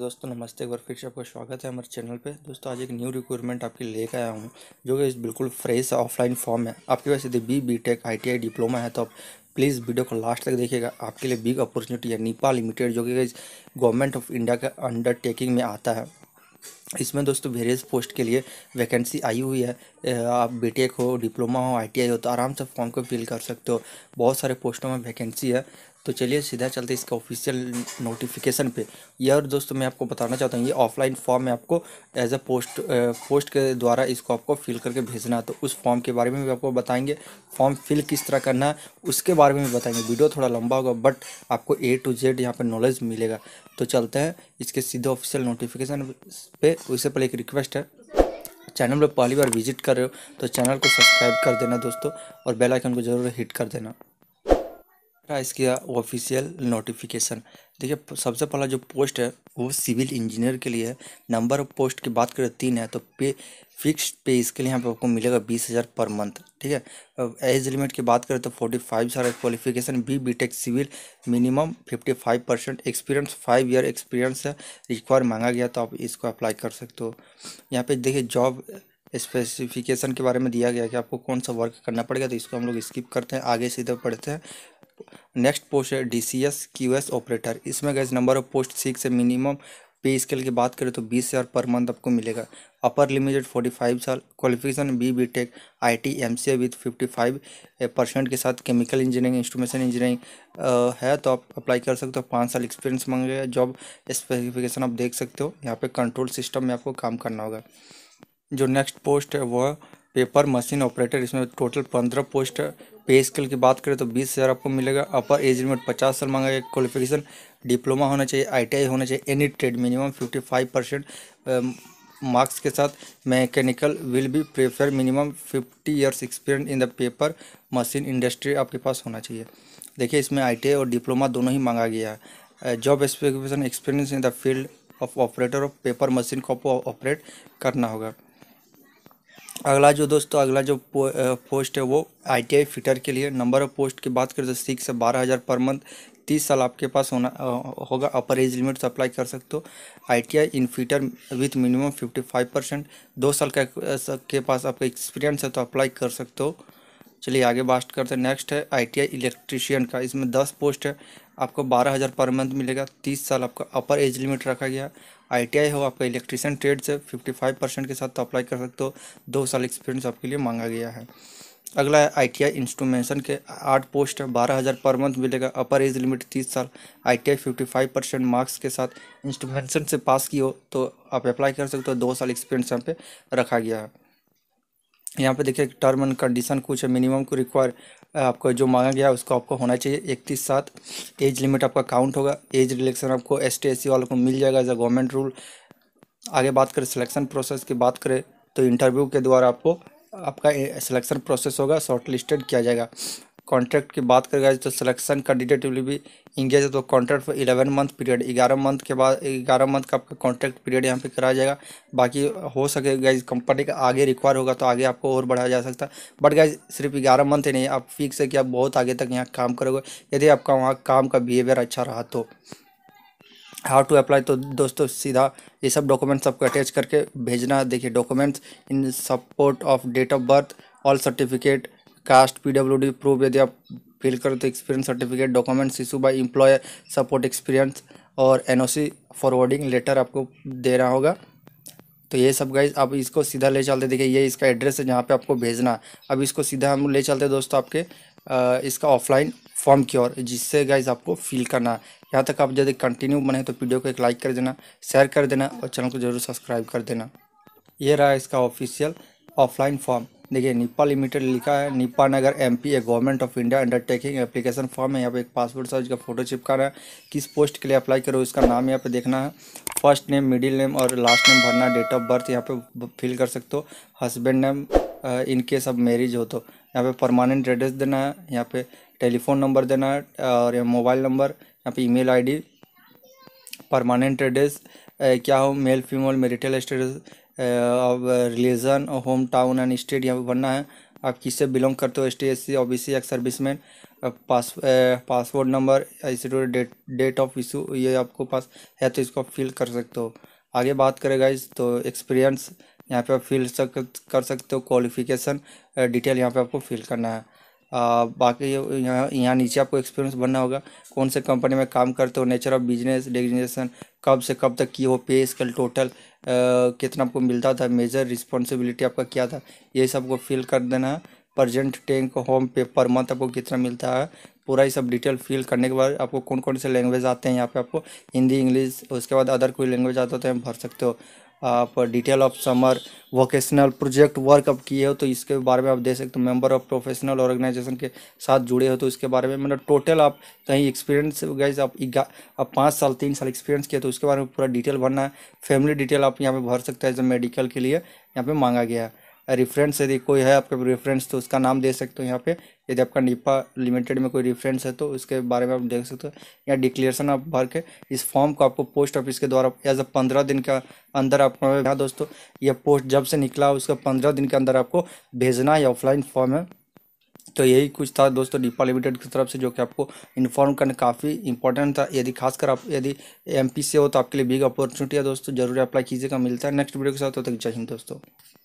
दोस्तों नमस्ते एक बार फिर से आपका स्वागत है हमारे चैनल पे दोस्तों आज एक न्यू रिक्वायरमेंट आपके लेकर आया हूँ जो कि बिल्कुल फ्रेश ऑफलाइन फॉर्म है आपके पास यदि B B tech I T I diploma है तो आप प्लीज़ वीडियो को लास्ट तक देखिएगा आपके लिए बिग अपॉर्चुनिटी है नीपा लिमिटेड जो कि गवर्नमेंट ऑफ इंडिया के अंडरटेकिंग में आता है इसमें दोस्तों वेरियस पोस्ट के लिए वैकेंसी आई हुई है आप बी हो डिप्लोमा हो आई हो तो आराम से फॉर्म को फिल कर सकते हो बहुत सारे पोस्टों में वैकेंसी है तो चलिए सीधा चलते इसके ऑफिशियल नोटिफिकेशन पे और दोस्तों मैं आपको बताना चाहता हूँ ये ऑफलाइन फॉर्म में आपको एज अ पोस्ट पोस्ट के द्वारा इसको आपको फिल करके भेजना तो उस फॉर्म के बारे में भी आपको बताएंगे फॉर्म फिल किस तरह करना है उसके बारे में भी बताएंगे वीडियो थोड़ा लंबा होगा बट आपको ए टू जेड यहाँ पर नॉलेज मिलेगा तो चलते हैं इसके सीधे ऑफिशियल नोटिफिकेशन पे उससे तो पहले एक रिक्वेस्ट है चैनल पर पहली बार विजिट कर रहे हो तो चैनल को सब्सक्राइब कर देना दोस्तों और बेल आइकन को ज़रूर हिट कर देना रहा इसकी ऑफिशियल नोटिफिकेशन देखिए सबसे पहला जो पोस्ट है वो सिविल इंजीनियर के लिए है नंबर ऑफ पोस्ट की बात करें तीन है तो पे फिक्स पे इसके लिए यहाँ पे आपको मिलेगा बीस हज़ार पर मंथ ठीक है एज लिमिट की बात करें तो फोर्टी फाइव सारा qualification B B tech civil minimum fifty five percent experience five year experience है रिक्वायर मांगा गया तो आप इसको अप्लाई कर सकते हो यहाँ पे देखिए जॉब स्पेसिफिकेशन के बारे में दिया गया कि आपको कौन सा वर्क करना पड़ेगा तो इसको हम लोग स्किप करते हैं आगे सीधे पढ़ते हैं नेक्स्ट पोस्ट है D C S Q S operator इसमें गैस नंबर ऑफ पोस्ट सिक्स है मिनिमम पे स्केल की बात करें तो बीस हज़ार पर मंथ आपको मिलेगा अपर लिमिटेड फोर्टी फाइव साल qualification B B tech I T M C A with fifty five percent के साथ केमिकल इंजीनियरिंग इंस्ट्रोमेशन इंजीनियरिंग है तो आप अप्लाई कर सकते हो पाँच साल एक्सपीरियंस मांगेगा जॉब स्पेसिफिकेशन आप देख सकते हो यहाँ पे कंट्रोल सिस्टम में आपको काम करना होगा जो नेक्स्ट पोस्ट है वह पेपर मशीन ऑपरेटर इसमें टोटल पंद्रह पोस्ट पे स्केल की बात करें तो बीस हज़ार आपको मिलेगा अपर एज लिमिट पचास साल मांगा गया क्वालिफिकेशन डिप्लोमा होना चाहिए आईटीआई होना चाहिए any trade minimum fifty five percent marks के साथ mechanical will be prefer minimum fifty years experience in the paper machine industry आपके पास होना चाहिए देखिए इसमें आई और डिप्लोमा दोनों ही मांगा गया है job specification experience in the field of operator of paper machine को आपको ऑपरेट करना होगा अगला जो दोस्तों अगला जो पो, पोस्ट है वो आईटीआई फिटर के लिए नंबर ऑफ पोस्ट की बात करें तो सिक्स से बारह हज़ार पर मंथ तीस साल आपके पास होना होगा अपर एज लिमिट अप्लाई कर सकते हो ITI in fitter with minimum fifty five percent दो साल का के पास आपका एक्सपीरियंस है तो अप्लाई कर सकते हो चलिए आगे बास्ट करते हैं नेक्स्ट है आईटीआई इलेक्ट्रीशियन का इसमें दस पोस्ट है आपको बारह हज़ार पर मंथ मिलेगा तीस साल आपका अपर एज लिमिट रखा गया आईटीआई हो आपका इलेक्ट्रीशियन ट्रेड से फिफ्टी फाइव परसेंट के साथ तो अप्लाई कर सकते हो दो साल एक्सपीरियंस आपके लिए मांगा गया है अगला है आई टी के आठ पोस्ट है बारह हज़ार पर मंथ मिलेगा अपर एज लिमिट तीस साल I fifty five percent marks के साथ इंस्ट्रूमेंशन से पास की हो तो आप अप्लाई कर सकते हो दो साल एक्सपीरियंस यहाँ पे रखा गया है यहाँ पे देखिए टर्म एंड कंडीशन कुछ है मिनिमम को रिक्वायर आपको जो मांगा गया है उसको आपको होना चाहिए इकतीस सात एज लिमिट आपका काउंट होगा एज रिलेक्शन आपको एस टी एस सी वालों को मिल जाएगा एज अ गवर्नमेंट रूल आगे बात करें सिलेक्शन प्रोसेस की बात करें तो इंटरव्यू के द्वारा आपको आपका सिलेक्शन प्रोसेस होगा शॉर्ट लिस्टेड किया जाएगा कॉन्ट्रैक्ट की बात करेगा तो सिलेक्शन कैंडिडेट विल भी इंगेज तो contract for eleven month period ग्यारह मंथ के बाद ग्यारह मंथ का आपका कॉन्ट्रैक्ट पीरियड यहाँ पे कराया जाएगा बाकी हो सके गाइज कंपनी का आगे रिक्वायर होगा तो आगे आपको और बढ़ाया जा सकता है बट गाइज सिर्फ ग्यारह मंथ ही नहीं आप फिक्स है कि आप बहुत आगे तक यहाँ काम करोगे यदि आपका वहाँ काम का बिहेवियर अच्छा रहा तो हाउ टू अप्लाई तो दोस्तों सीधा ये सब डॉक्यूमेंट्स आपको अटैच करके भेजना देखिए documents in support of date of birth all certificate caste P W D proof यदि आप फिल करो तो experience certificate documents issue by employer support experience और सी फॉरवर्डिंग लेटर आपको दे रहा होगा तो ये सब गाइज आप इसको सीधा ले चलते देखिए ये इसका एड्रेस है जहाँ पे आपको भेजना है अब इसको सीधा हम ले चलते दोस्तों आपके आ, इसका ऑफलाइन फॉर्म की ओर जिससे गाइज आपको फिल करना है यहाँ तक आप यदि कंटिन्यू बने तो वीडियो को एक लाइक कर देना शेयर कर देना और चैनल को जरूर सब्सक्राइब कर देना ये रहा इसका ऑफिशियल ऑफलाइन फॉर्म देखिए निप्पा लिमिटेड लिखा है Nepa Nagar M P A government of India undertaking application form है यहाँ पे एक पासपोर्ट साइज का फोटो चिपकाना है किस पोस्ट के लिए अप्लाई करो इसका नाम यहाँ पे देखना है फर्स्ट नेम मिडिल नेम और लास्ट नेम भरना डेट ऑफ बर्थ यहाँ पे फिल कर सकते हो हस्बैंड नेम इन केस अब मैरिज हो तो यहाँ पे परमानेंट एड्रेस देना है यहाँ पे टेलीफोन नंबर देना है और यहाँ मोबाइल नंबर यहाँ पे ईमेल आईडी परमानेंट एड्रेस क्या हो male female marital status of religion home town and state यहाँ पर भरना है आप किससे बिलोंग करते हो S T S C O B C या सर्विसमैन पास पासपोर्ट नंबर इसी डेट डेट ऑफ इशू ये आपको पास है तो इसको आप फिल कर सकते हो आगे बात करें गाइज तो एक्सपीरियंस यहाँ पे आप फिल कर सकते हो क्वालिफिकेशन डिटेल यहाँ पे आपको फिल करना है आ, बाकी यहाँ यहाँ नीचे आपको एक्सपीरियंस बनना होगा कौन से कंपनी में काम करते हो नेचर ऑफ बिजनेस डेग्नेशन कब से कब तक की हो पे स्केल टोटल कितना आपको मिलता था मेजर रिस्पॉन्सिबिलिटी आपका क्या था ये सब को फिल कर देना है प्रजेंट टेंक होम पे पर मंथ आपको कितना मिलता है पूरा ही सब डिटेल फिल करने के बाद आपको कौन कौन से लैंग्वेज आते हैं यहाँ पे आपको हिंदी इंग्लिश उसके बाद अदर कोई लैंग्वेज आता तो तो भर सकते हो आप detail of summer vocational project work आप किए हो तो इसके बारे में आप दे सकते हो मेंबर ऑफ प्रोफेशनल ऑर्गेनाइजेशन के साथ जुड़े हो तो इसके बारे में मतलब टोटल आप कहीं एक्सपीरियंस गाइज आप आप पाँच साल तीन साल एक्सपीरियंस किए तो उसके बारे में पूरा डिटेल भरना है फैमिली डिटेल आप यहाँ पे भर सकते हैं जब मेडिकल के लिए यहाँ पे मांगा गया है रेफरेंस यदि कोई है आपके रेफरेंस तो उसका नाम दे सकते हो यहाँ पे यदि आपका निपा लिमिटेड में कोई रेफरेंस है तो उसके बारे में आप देख सकते हो या डिक्लेरेशन आप भर के इस फॉर्म को आपको पोस्ट ऑफिस के द्वारा एज अ पंद्रह दिन के अंदर आपको यहाँ दोस्तों यह पोस्ट जब से निकला उसका पंद्रह दिन के अंदर आपको भेजना है ऑफलाइन फॉर्म है तो यही कुछ था दोस्तों डीपा लिमिटेड की तरफ से जो कि आपको इन्फॉर्म करना काफ़ी इंपॉर्टेंट था यदि खासकर आप यदि एमपीसी से हो तो आपके लिए बिग अपॉर्चुनिटी है दोस्तों जरूर अप्लाई कीजिएगा मिलता है नेक्स्ट वीडियो के साथ तो तक जय हिंद दोस्तों